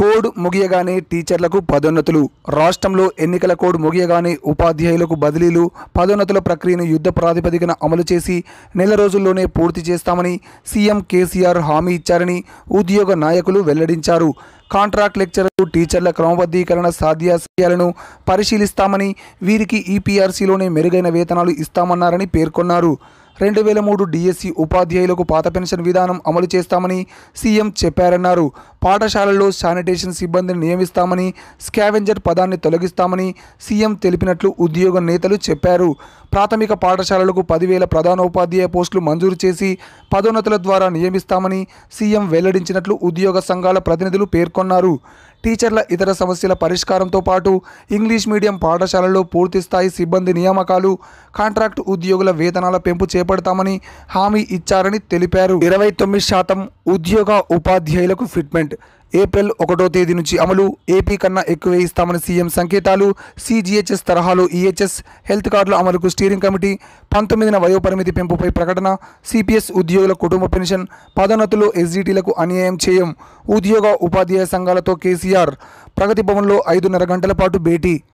code ముగియగానే టీచర్లకు పదోన్నతులు రాష్ట్రంలో ఎన్నికల కోడ్ ముగియగానే ఉపాధ్యాయులకు బదిలీలు పదోన్నతుల ప్రక్రియను యుద్ధ ప్రాతిపదికన అమలు చేసి నెల రోజుల్లోనే పూర్తి చేస్తామని సీఎం కేసీఆర్ హామీ ఇచ్చారని ఉద్యోగ నాయకులు వెల్లడించారు కాంట్రాక్ట్ లెక్చరర్లు టీచర్ల క్రమబద్ధీకరణ సాధ్యాశయాలను పరిశీలిస్తామని వీరికి ఈపీఆర్సీలోనే మెరుగైన వేతనాలు ఇస్తామన్నారని పేర్కొన్నారు రెండు వేల మూడు డిఎస్సి ఉపాధ్యాయులకు పాత పెన్షన్ విధానం అమలు చేస్తామని సీఎం చెప్పారన్నారు పాఠశాలల్లో శానిటేషన్ సిబ్బందిని నియమిస్తామని స్కావెంజర్ పదాన్ని తొలగిస్తామని సీఎం తెలిపినట్లు ఉద్యోగ నేతలు చెప్పారు ప్రాథమిక పాఠశాలలకు పదివేల ప్రధానోపాధ్యాయ పోస్టులు మంజూరు చేసి పదోన్నతుల ద్వారా నియమిస్తామని సీఎం వెల్లడించినట్లు ఉద్యోగ సంఘాల ప్రతినిధులు పేర్కొన్నారు టీచర్ల ఇతర సమస్యల పరిష్కారంతో పాటు ఇంగ్లీష్ మీడియం పాఠశాలల్లో పూర్తిస్థాయి సిబ్బంది నియామకాలు కాంట్రాక్ట్ ఉద్యోగుల వేతనాల పెంపు చేపడతామని హామీ ఇచ్చారని తెలిపారు ఇరవై తొమ్మిది శాతం ఉద్యోగ ఉపాధ్యాయులకు ఫిట్మెంట్ ఏప్రిల్ ఒకటో తేదీ నుంచి అమలు ఏపీ కన్నా ఎక్కువ ఇస్తామని సీఎం సంకేతాలు సీజీహెచ్ఎస్ తరహాలో ఈహెచ్ఎస్ హెల్త్ కార్డుల అమలుకు స్టీరింగ్ కమిటీ పంతొమ్మిదిన వయోపరిమితి పెంపుపై ప్రకటన సిపిఎస్ ఉద్యోగుల కుటుంబ పెన్షన్ పదోన్నతులు ఎస్డీటీలకు అన్యాయం చేయం ఉద్యోగ ఉపాధ్యాయ సంఘాలతో కేసీఆర్ ప్రగతి భవన్లో ఐదున్నర గంటల పాటు భేటీ